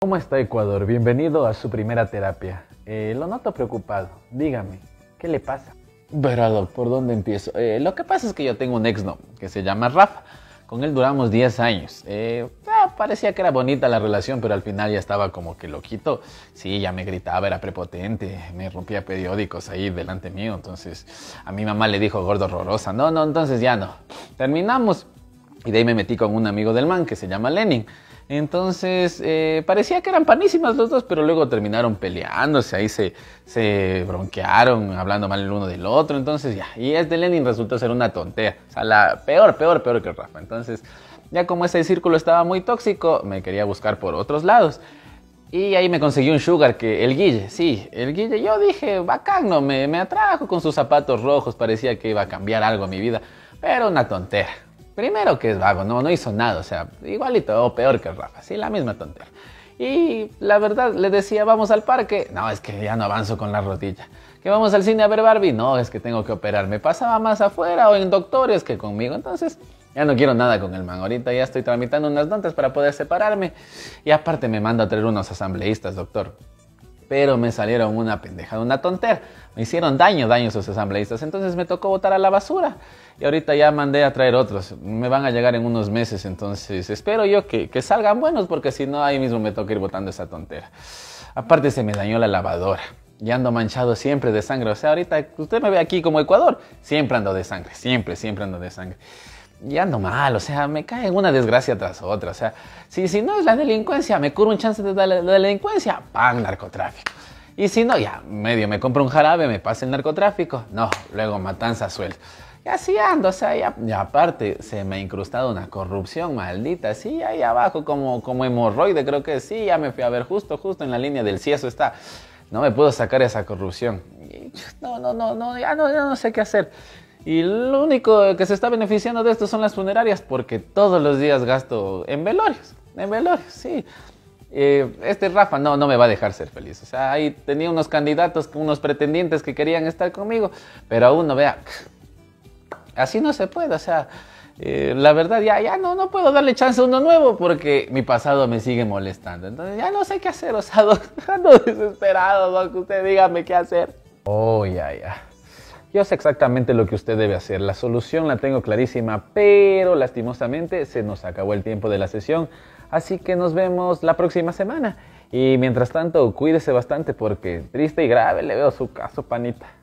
¿Cómo está Ecuador? Bienvenido a su primera terapia. Eh, lo noto preocupado. Dígame, ¿qué le pasa? Verá, ¿por dónde empiezo? Eh, lo que pasa es que yo tengo un no, que se llama Rafa. Con él duramos 10 años. Eh, ah, parecía que era bonita la relación, pero al final ya estaba como que loquito. Sí, ya me gritaba, era prepotente, me rompía periódicos ahí delante mío. Entonces a mi mamá le dijo gordo horrorosa. No, no, entonces ya no. Terminamos. Y de ahí me metí con un amigo del man que se llama Lenin. Entonces, eh, parecía que eran panísimas los dos, pero luego terminaron peleándose, ahí se, bronquearon, hablando mal el uno del otro. Entonces, ya, y este Lenin resultó ser una tontea. O sea, la peor, peor, peor que Rafa. Entonces, ya como ese círculo estaba muy tóxico, me quería buscar por otros lados. Y ahí me conseguí un sugar que el Guille, sí, el Guille. Yo dije, bacán, me, me atrajo con sus zapatos rojos, parecía que iba a cambiar algo a mi vida, pero una tontera. Primero que es vago, no, no hizo nada, o sea, igualito o peor que Rafa, sí, la misma tontería. Y la verdad, le decía, vamos al parque. No, es que ya no avanzo con la rodilla. Que vamos al cine a ver Barbie. No, es que tengo que me Pasaba más afuera o en doctores que conmigo. Entonces, ya no quiero nada con el man. Ahorita ya estoy tramitando unas notas para poder separarme. Y aparte me manda a traer unos asambleístas, doctor pero me salieron una pendeja, una tontera. Me hicieron daño, daño esos asambleístas. Entonces me tocó votar a la basura. Y ahorita ya mandé a traer otros. Me van a llegar en unos meses. Entonces espero yo que, que salgan buenos porque si no, ahí mismo me toca ir votando esa tontera. Aparte se me dañó la lavadora. Y ando manchado siempre de sangre. O sea, ahorita usted me ve aquí como Ecuador. Siempre ando de sangre. Siempre, siempre ando de sangre y ando mal, o sea, me cae una desgracia tras otra. O sea, si, si no es la delincuencia, me curo un chance de la, delincuencia, pan, narcotráfico. Y si no, ya, medio me compro un jarabe, me pasa el narcotráfico, no, luego matanza suelta. Y así ando, o sea, ya, y aparte se me ha incrustado una corrupción maldita, sí, ahí abajo como, como hemorroide, creo que sí, ya me fui a ver justo, justo en la línea del cieso está. No me puedo sacar esa corrupción. No, no, no, no, ya no, ya no sé qué hacer. Y lo único que se está beneficiando de esto son las funerarias, porque todos los días gasto en velorios, en velorios, sí. Eh, este Rafa no, no me va a dejar ser feliz. O sea, ahí tenía unos candidatos, unos pretendientes que querían estar conmigo, pero aún no vea. Así no se puede, o sea, eh, la verdad ya, ya no, no puedo darle chance a uno nuevo porque mi pasado me sigue molestando. Entonces ya no sé qué hacer, o sea, ando desesperado, usted dígame qué hacer. Oh, ya, ya. Yo sé exactamente lo que usted debe hacer. La solución la tengo clarísima, pero lastimosamente se nos acabó el tiempo de la sesión. Así que nos vemos la próxima semana. Y mientras tanto, cuídese bastante porque triste y grave le veo su caso, panita.